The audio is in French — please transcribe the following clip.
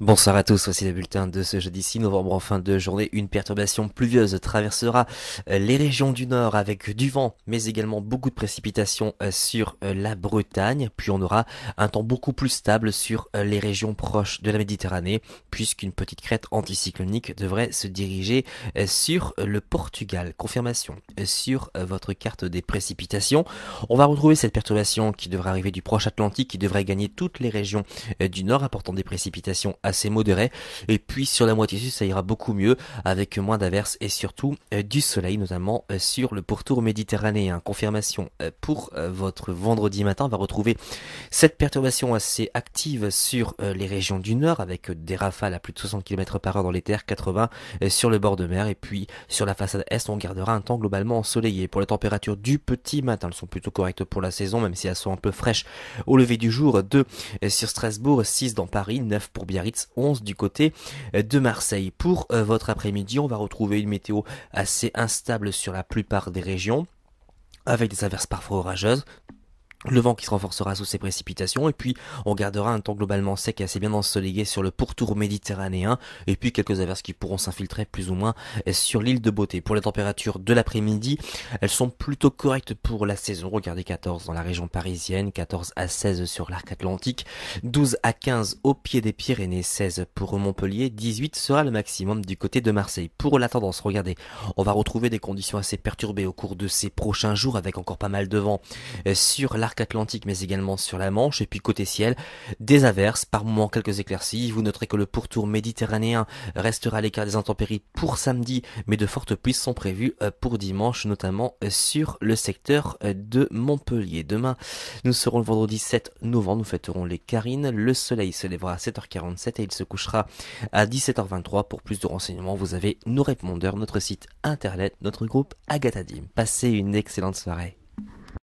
Bonsoir à tous, voici le bulletin de ce jeudi 6 novembre. En fin de journée, une perturbation pluvieuse traversera euh, les régions du nord avec du vent, mais également beaucoup de précipitations euh, sur euh, la Bretagne. Puis on aura un temps beaucoup plus stable sur les régions proches de la Méditerranée, puisqu'une petite crête anticyclonique devrait se diriger sur le Portugal. Confirmation sur votre carte des précipitations. On va retrouver cette perturbation qui devrait arriver du proche Atlantique, qui devrait gagner toutes les régions du nord, apportant des précipitations à assez modéré. Et puis sur la moitié sud, ça ira beaucoup mieux avec moins d'averses et surtout euh, du soleil, notamment euh, sur le pourtour méditerranéen. Confirmation euh, pour votre vendredi matin. On va retrouver cette perturbation assez active sur les régions du nord avec des rafales à plus de 60 km par heure dans les terres, 80 sur le bord de mer et puis sur la façade est, on gardera un temps globalement ensoleillé. Pour les températures du petit matin, elles sont plutôt correctes pour la saison, même si elles sont un peu fraîches au lever du jour. 2 sur Strasbourg, 6 dans Paris, 9 pour Biarritz, 11 du côté de Marseille. Pour votre après-midi, on va retrouver une météo assez instable sur la plupart des régions avec des averses parfois orageuses, le vent qui se renforcera sous ces précipitations, et puis on gardera un temps globalement sec et assez bien ensoleillé sur le pourtour méditerranéen, et puis quelques averses qui pourront s'infiltrer plus ou moins sur l'île de Beauté. Pour les températures de l'après-midi, elles sont plutôt correctes pour la saison. Regardez 14 dans la région parisienne, 14 à 16 sur l'arc atlantique, 12 à 15 au pied des Pyrénées, 16 pour Montpellier, 18 sera le maximum du côté de Marseille. Pour la tendance, regardez, on va retrouver des conditions assez perturbées au cours de ces prochains jours avec encore pas mal de vent euh, sur la atlantique mais également sur la Manche et puis côté ciel, des averses, par moments quelques éclaircies. Vous noterez que le pourtour méditerranéen restera à l'écart des intempéries pour samedi mais de fortes pluies sont prévues euh, pour dimanche notamment euh, sur le secteur euh, de Montpellier. Demain, nous serons le vendredi 7 novembre, nous fêterons les Carines. Le soleil se lèvera à 7h47 et il se couchera à 17h23. Pour plus de renseignements, vous avez nos répondeurs, notre site internet, notre groupe Agatadim. Passez une excellente soirée.